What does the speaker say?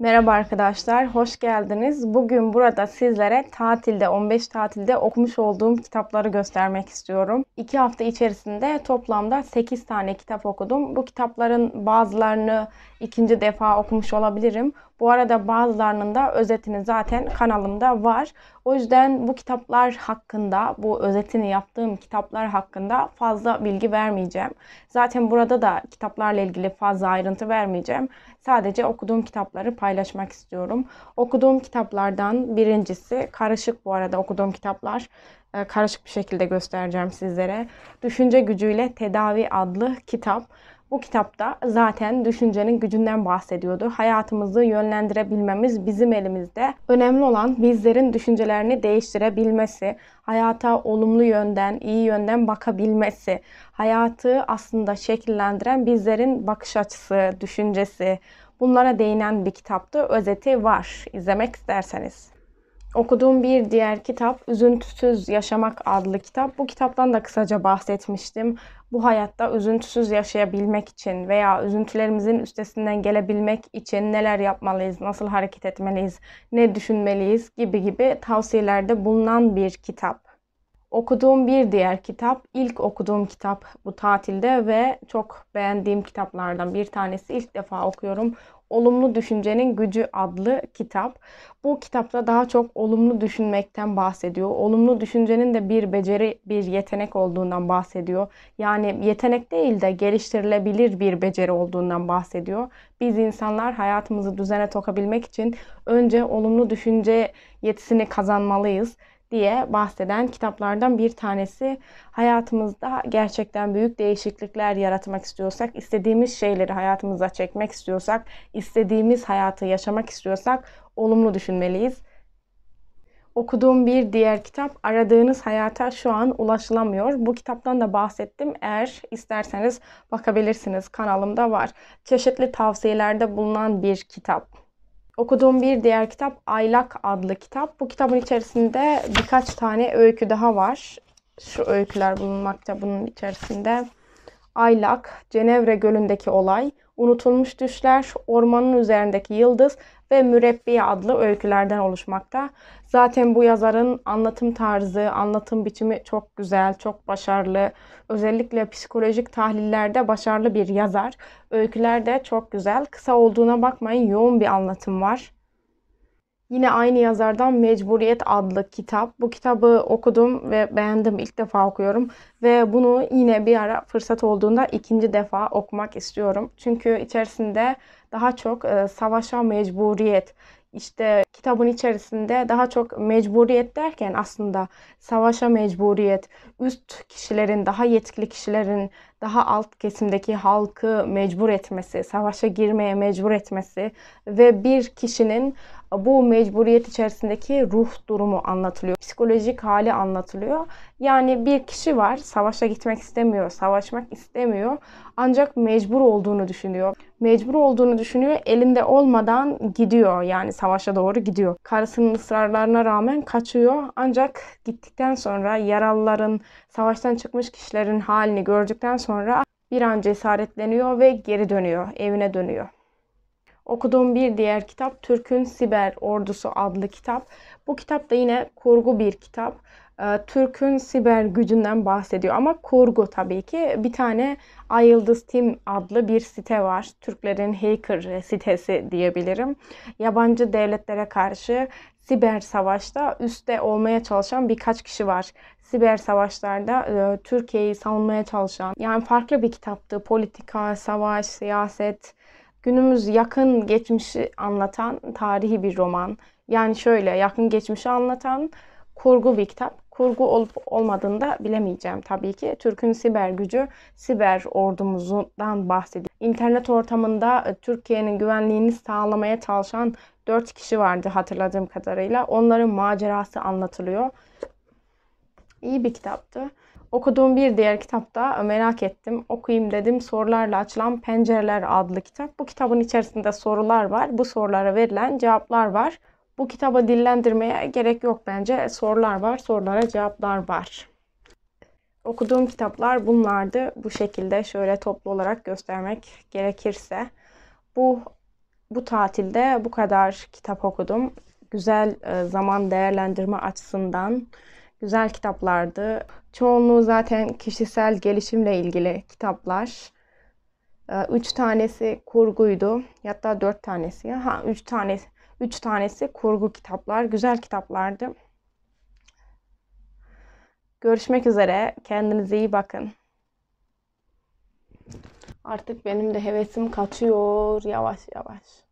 Merhaba arkadaşlar, hoş geldiniz. Bugün burada sizlere tatilde, 15 tatilde okumuş olduğum kitapları göstermek istiyorum. 2 hafta içerisinde toplamda 8 tane kitap okudum. Bu kitapların bazılarını ikinci defa okumuş olabilirim. Bu arada bazılarının da özetini zaten kanalımda var. O yüzden bu kitaplar hakkında, bu özetini yaptığım kitaplar hakkında fazla bilgi vermeyeceğim. Zaten burada da kitaplarla ilgili fazla ayrıntı vermeyeceğim. Sadece okuduğum kitapları paylaşacağım paylaşmak istiyorum. Okuduğum kitaplardan birincisi, karışık bu arada okuduğum kitaplar, e, karışık bir şekilde göstereceğim sizlere. Düşünce Gücüyle Tedavi adlı kitap. Bu kitapta zaten düşüncenin gücünden bahsediyordu. Hayatımızı yönlendirebilmemiz bizim elimizde. Önemli olan bizlerin düşüncelerini değiştirebilmesi, hayata olumlu yönden, iyi yönden bakabilmesi. Hayatı aslında şekillendiren bizlerin bakış açısı, düşüncesi, Bunlara değinen bir kitapta özeti var izlemek isterseniz. Okuduğum bir diğer kitap Üzüntüsüz Yaşamak adlı kitap. Bu kitaptan da kısaca bahsetmiştim. Bu hayatta üzüntüsüz yaşayabilmek için veya üzüntülerimizin üstesinden gelebilmek için neler yapmalıyız, nasıl hareket etmeliyiz, ne düşünmeliyiz gibi gibi tavsiyelerde bulunan bir kitap. Okuduğum bir diğer kitap, ilk okuduğum kitap bu tatilde ve çok beğendiğim kitaplardan bir tanesi. İlk defa okuyorum. Olumlu Düşüncenin Gücü adlı kitap. Bu kitapta daha çok olumlu düşünmekten bahsediyor. Olumlu düşüncenin de bir beceri, bir yetenek olduğundan bahsediyor. Yani yetenek değil de geliştirilebilir bir beceri olduğundan bahsediyor. Biz insanlar hayatımızı düzene tokabilmek için önce olumlu düşünce yetisini kazanmalıyız diye bahseden kitaplardan bir tanesi. Hayatımızda gerçekten büyük değişiklikler yaratmak istiyorsak, istediğimiz şeyleri hayatımıza çekmek istiyorsak, istediğimiz hayatı yaşamak istiyorsak olumlu düşünmeliyiz. Okuduğum bir diğer kitap Aradığınız Hayata Şu An Ulaşılamıyor. Bu kitaptan da bahsettim. Eğer isterseniz bakabilirsiniz. Kanalımda var. Çeşitli tavsiyelerde bulunan bir kitap. Okuduğum bir diğer kitap Aylak adlı kitap. Bu kitabın içerisinde birkaç tane öykü daha var. Şu öyküler bulunmakta bunun içerisinde. Aylak, Cenevre Gölü'ndeki olay, Unutulmuş Düşler, Ormanın Üzerindeki Yıldız ve Mürebbi adlı öykülerden oluşmakta. Zaten bu yazarın anlatım tarzı, anlatım biçimi çok güzel, çok başarılı. Özellikle psikolojik tahlillerde başarılı bir yazar. Öyküler de çok güzel. Kısa olduğuna bakmayın, yoğun bir anlatım var. Yine aynı yazardan Mecburiyet adlı kitap. Bu kitabı okudum ve beğendim. İlk defa okuyorum. Ve bunu yine bir ara fırsat olduğunda ikinci defa okumak istiyorum. Çünkü içerisinde daha çok e, savaşa mecburiyet, işte kitabın içerisinde daha çok mecburiyet derken aslında savaşa mecburiyet, üst kişilerin, daha yetkili kişilerin daha alt kesimdeki halkı mecbur etmesi, savaşa girmeye mecbur etmesi ve bir kişinin bu mecburiyet içerisindeki ruh durumu anlatılıyor. Psikolojik hali anlatılıyor. Yani bir kişi var, savaşa gitmek istemiyor, savaşmak istemiyor ancak mecbur olduğunu düşünüyor. Mecbur olduğunu düşünüyor, elinde olmadan gidiyor yani savaşa doğru gidiyor. Karısının ısrarlarına rağmen kaçıyor ancak gittikten sonra yaralıların savaştan çıkmış kişilerin halini gördükten sonra bir an cesaretleniyor ve geri dönüyor, evine dönüyor. Okuduğum bir diğer kitap Türk'ün Siber Ordusu adlı kitap. Bu kitap da yine kurgu bir kitap. Ee, Türk'ün siber gücünden bahsediyor ama kurgu tabii ki. Bir tane Ayıldız Team adlı bir site var. Türklerin hacker sitesi diyebilirim. Yabancı devletlere karşı siber savaşta üstte olmaya çalışan birkaç kişi var. Siber savaşlarda e, Türkiye'yi savunmaya çalışan. Yani farklı bir kitaptı. Politika, savaş, siyaset, günümüz yakın geçmişi anlatan tarihi bir roman. Yani şöyle yakın geçmişi anlatan kurgu bir kitap kurgu olup olmadığını da bilemeyeceğim tabii ki. Türk'ün siber gücü siber ordumuzdan bahsediyor. İnternet ortamında e, Türkiye'nin güvenliğini sağlamaya çalışan 4 kişi vardı hatırladığım kadarıyla. Onların macerası anlatılıyor. İyi bir kitaptı. Okuduğum bir diğer kitapta e, merak ettim. Okuyayım dedim. Sorularla açılan pencereler adlı kitap. Bu kitabın içerisinde sorular var. Bu sorulara verilen cevaplar var. Bu kitaba dillendirmeye gerek yok bence. Sorular var, sorulara cevaplar var. Okuduğum kitaplar bunlardı. Bu şekilde şöyle toplu olarak göstermek gerekirse. Bu bu tatilde bu kadar kitap okudum. Güzel e, zaman değerlendirme açısından güzel kitaplardı. Çoğunluğu zaten kişisel gelişimle ilgili kitaplar. E, üç tanesi kurguydu. Hatta dört tanesi. Ha, üç tanesi Üç tanesi kurgu kitaplar. Güzel kitaplardı. Görüşmek üzere. Kendinize iyi bakın. Artık benim de hevesim kaçıyor yavaş yavaş.